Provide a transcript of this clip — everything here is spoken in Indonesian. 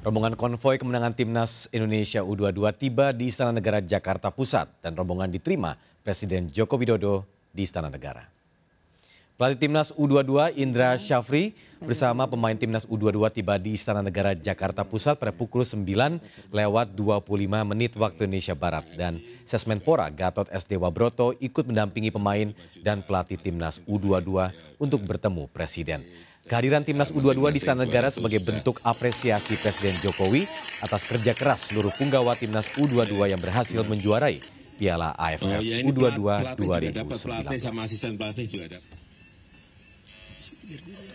Rombongan konvoi kemenangan timnas Indonesia U22 tiba di Istana Negara Jakarta Pusat dan rombongan diterima Presiden Joko Widodo di Istana Negara. Pelatih timnas U22 Indra Syafri bersama pemain timnas U22 tiba di Istana Negara Jakarta Pusat pada pukul 9 lewat 25 menit waktu Indonesia Barat dan Sesmenpora Gatot S. Dewa Broto ikut mendampingi pemain dan pelatih timnas U22 untuk bertemu Presiden. Kehadiran timnas U22 di sana negara sebagai ya. bentuk apresiasi Presiden Jokowi atas kerja keras seluruh punggawa timnas U22 iya. yang berhasil menjuarai Piala AFF oh, ya U22 2019.